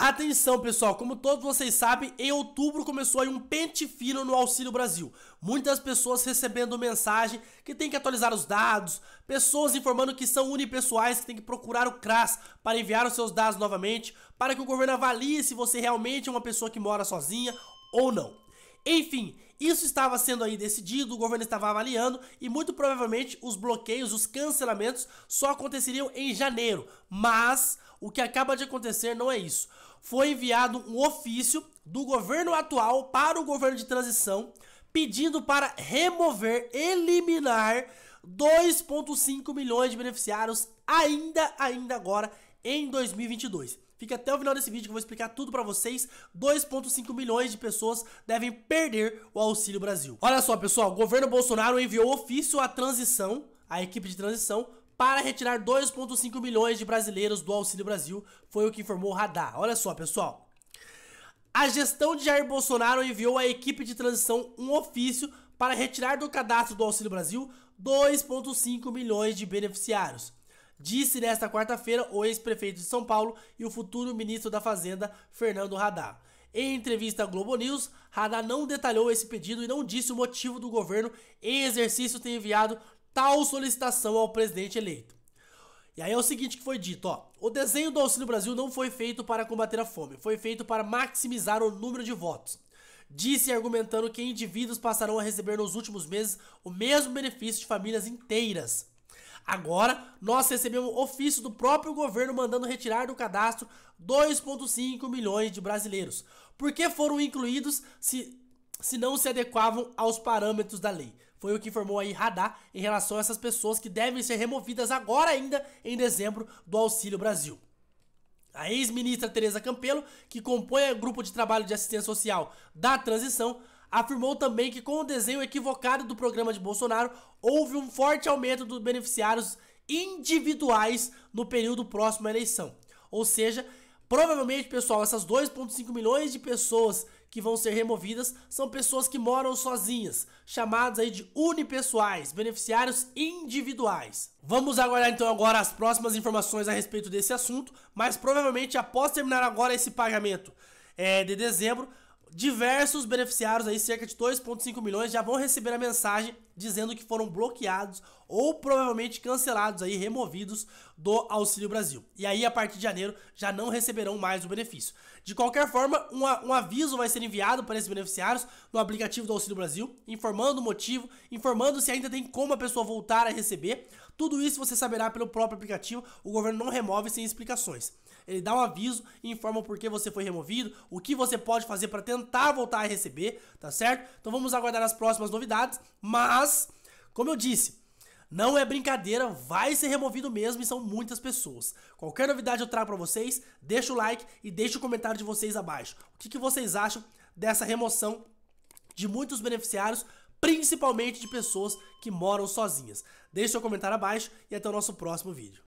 Atenção pessoal, como todos vocês sabem, em outubro começou aí um pente fino no Auxílio Brasil. Muitas pessoas recebendo mensagem que tem que atualizar os dados, pessoas informando que são unipessoais, que tem que procurar o CRAS para enviar os seus dados novamente, para que o governo avalie se você realmente é uma pessoa que mora sozinha ou não. Enfim, isso estava sendo aí decidido, o governo estava avaliando e muito provavelmente os bloqueios, os cancelamentos só aconteceriam em janeiro. Mas o que acaba de acontecer não é isso. Foi enviado um ofício do governo atual para o governo de transição pedindo para remover, eliminar 2.5 milhões de beneficiários ainda ainda agora em 2022. Fique até o final desse vídeo que eu vou explicar tudo pra vocês. 2,5 milhões de pessoas devem perder o Auxílio Brasil. Olha só, pessoal, o governo Bolsonaro enviou ofício à transição, à equipe de transição, para retirar 2,5 milhões de brasileiros do Auxílio Brasil, foi o que informou o Radar. Olha só, pessoal. A gestão de Jair Bolsonaro enviou à equipe de transição um ofício para retirar do cadastro do Auxílio Brasil 2,5 milhões de beneficiários disse nesta quarta-feira o ex-prefeito de São Paulo e o futuro ministro da Fazenda, Fernando Haddad. Em entrevista à Globo News, Haddad não detalhou esse pedido e não disse o motivo do governo em exercício ter enviado tal solicitação ao presidente eleito. E aí é o seguinte que foi dito, ó. O desenho do Auxílio Brasil não foi feito para combater a fome, foi feito para maximizar o número de votos. Disse argumentando que indivíduos passarão a receber nos últimos meses o mesmo benefício de famílias inteiras. Agora, nós recebemos ofício do próprio governo mandando retirar do cadastro 2,5 milhões de brasileiros. Por que foram incluídos se, se não se adequavam aos parâmetros da lei? Foi o que informou aí Radar em relação a essas pessoas que devem ser removidas agora ainda em dezembro do Auxílio Brasil. A ex-ministra Tereza Campelo, que compõe o grupo de trabalho de assistência social da transição, afirmou também que com o desenho equivocado do programa de Bolsonaro, houve um forte aumento dos beneficiários individuais no período próximo à eleição. Ou seja, provavelmente, pessoal, essas 2.5 milhões de pessoas que vão ser removidas são pessoas que moram sozinhas, chamadas aí de unipessoais, beneficiários individuais. Vamos aguardar então agora as próximas informações a respeito desse assunto, mas provavelmente após terminar agora esse pagamento é, de dezembro, Diversos beneficiários aí, cerca de 2.5 milhões, já vão receber a mensagem dizendo que foram bloqueados ou provavelmente cancelados aí, removidos do Auxílio Brasil. E aí, a partir de janeiro, já não receberão mais o benefício. De qualquer forma, um, um aviso vai ser enviado para esses beneficiários no aplicativo do Auxílio Brasil, informando o motivo, informando se ainda tem como a pessoa voltar a receber. Tudo isso você saberá pelo próprio aplicativo, o governo não remove sem explicações. Ele dá um aviso e informa por que você foi removido, o que você pode fazer para tentar tentar voltar a receber, tá certo? Então vamos aguardar as próximas novidades, mas, como eu disse, não é brincadeira, vai ser removido mesmo e são muitas pessoas. Qualquer novidade eu trago para vocês, deixa o like e deixa o comentário de vocês abaixo. O que, que vocês acham dessa remoção de muitos beneficiários, principalmente de pessoas que moram sozinhas? Deixe seu comentário abaixo e até o nosso próximo vídeo.